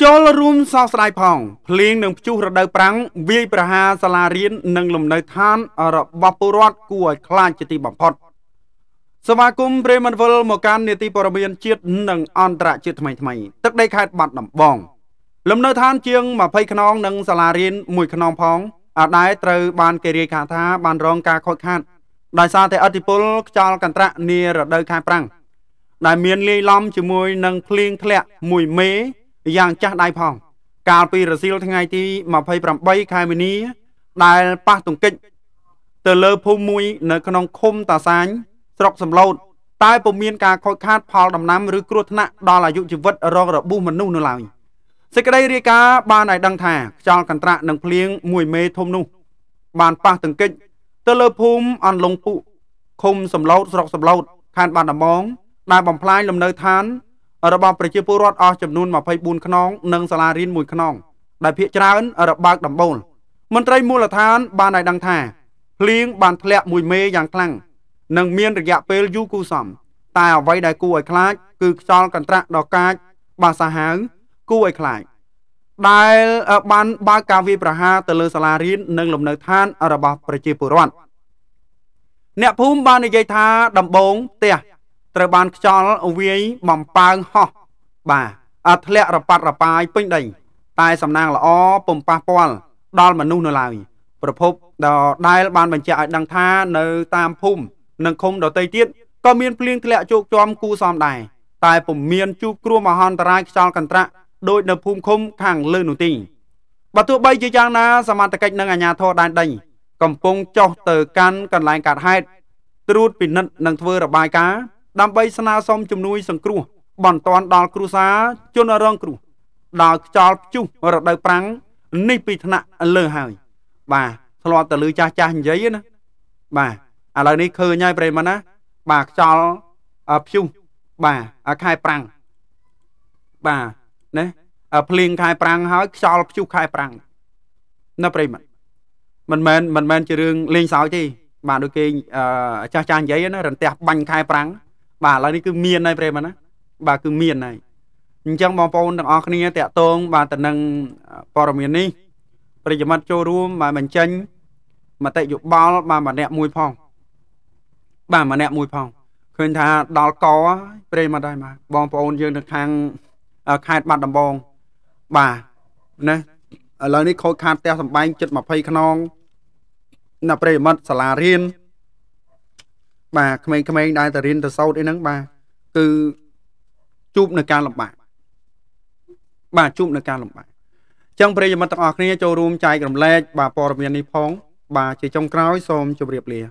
ចូលរួមសោកស្ដាយផងភ្លៀងនឹងព្យុះរដូវប្រាំងវាយប្រហារសាលារៀននិងលំនៅឋានរបស់ពលរដ្ឋគួរឲ្យខ្លាចជាទីបំផុតសមាគមព្រេមិនវិលមកកាន់នេតិព័រមាន ជាតិនិងអន្តរជាតិថ្មីថ្មី ទឹកដីខេត្តបាត់ដំបង លំនៅឋានជាង20ខ្នងនិងសាលារៀន1ខ្នងផងអាដែរត្រូវបានគេរាយការណ៍ថាបានរងការខូចខាតដោយសារតែអតិពលខ្យល់កន្ត្រាក់នារដូវខែប្រាំង ដែលមានលាយឡំជាមួយនឹងភ្លៀងធ្លាក់1មេយ៉ាងចាស់ដៃផងកាលពីរសៀលថ្ងៃទី28ខែមីនា ដែលប៉ះទង្គិចទៅលើភូមិមួយ នៅ ក្នុងឃុំតាសាញ ស្រុកសំឡូតតែពុំមានការខូចខាតផលដំណាំឬគ្រោះថ្នាក់ដល់អាយុជីវិតរងរបួសមនុស្សនៅឡើយសេចក្តីរាយការណ៍បានឲ្យដឹងថាខ្យល់កន្ត្រាក់និងភ្លៀងមួយមេធំនោះ បានប៉ះទង្គិចទៅលើភូមិអន្លង់ពុឃុំសំឡូតស្រុកសំឡូតខណ្ឌបាត់ដំបង ដែលបំផ្លាញលំនៅឋានរបស់ប្រជាពលរដ្ឋអស់ចំនួន24ខ្នងនិងសាលារៀនមួយខ្នងដែលភ្នាក់ច្រើនរបើកដំបូលមន្ត្រីមូលដ្ឋាន បានឲ្យដឹងថាភ្លៀងបានធ្លាក់មួយមេយ៉ាងខ្លាំងនិងមានរយៈពេលយូរគូសមតែអ្វីដែលគួរឲ្យខ្លាចគឺខ្យល់កន្ត្រាក់ដ៏កាចបាសាហាវគួរឲ្យខ្លាចដែលបានបើកការវាយប្រហារទៅលើសាលារៀននិងលំនៅឋានរបស់ប្រជាពលរដ្ឋអ្នកភូមិបាននិយាយថាដំបងផ្ទះត្រូវបានខ្យល់វាយបំប៉ើងហោះបាទអធ្លាក់រប៉ាត់រប៉ាយពេញដី តែសំណាងល្អពុំប៉ះពាល់ដល់មនុស្សនៅឡើយ ប្រភពដែលបានបញ្ជាក់ឲ្យដឹងថានៅតាមភូមិនិងឃុំដតីទៀតក៏មានភ្លៀងធ្លាក់ជោគជាំគូសមដែរតែពុំមានជួបគ្រោះមហន្តរាយខ្យល់កន្ត្រាក់ដោយនៅភូមិឃុំខាងលើនោះទីបើទោះបីជាយ៉ាងណាសមត្ថកិច្ចនិងអាជ្ញាធរដែនដី កំពុងចោះទៅកាន់កន្លែងកើតហេតុត្រួតពិនិត្យនិងធ្វើរបាយការណ៍ដើម្បីស្នើសុំជំនួយសង្គ្រោះបន្ទាន់ដល់គ្រួសារជនរងគ្រោះដោយខ្យល់ព្យុះរដូវប្រាំង នេះពីថ្នាក់លើហើយ បាទធ្លាប់តែលើចាស់ចាស់និយាយណាបាទឥឡូវនេះឃើញហើយប្រិមណាបាទខ្យល់ព្យុះបាទខែប្រាំងបាទណាភ្លៀងខែប្រាំងហើយខ្យល់ព្យុះខែប្រាំងណាប្រិមមិនមែនមិនមែនជារឿងលេងសើចទេបាទដូចគេចាស់ចាស់និយាយណារន្ទះបាញ់ខែប្រាំងបាទឥឡូវនេះគឺមានហើយព្រេមណាបាទគឺមានហើយអញ្ចឹងបងប្អូនទាំងអស់គ្នាតាក់ទងបាទទៅនឹងព័ត៌មាននេះប្រិយមិត្តចូលរួមបាទបញ្ចេញមតិយោបល់បាទម្នាក់មួយផង បាទម្នាក់មួយផងឃើញថាដល់កព្រេមអត់ហើយបាទបងប្អូនយើងនៅខាងខេត្តបាត់ដំបងបាទណាឥឡូវនេះខូចខាតផ្ទះសំបែងចិត្ត20ខ្នងណាប្រិយមិត្តសាលារៀនបាទក្មេងៗដែលទៅរៀនទៅសូត្រអីហ្នឹងបាទគឺជួបនឹងការលំបាកបាទជួបនឹងការលំបាកអញ្ចឹងប្រិយមិត្តទាំងអស់គ្នាចូលរួមចែករំលែកបាទព័ត៌មាននេះផង បាទជាចុងក្រោយ សូមជម្រាបលា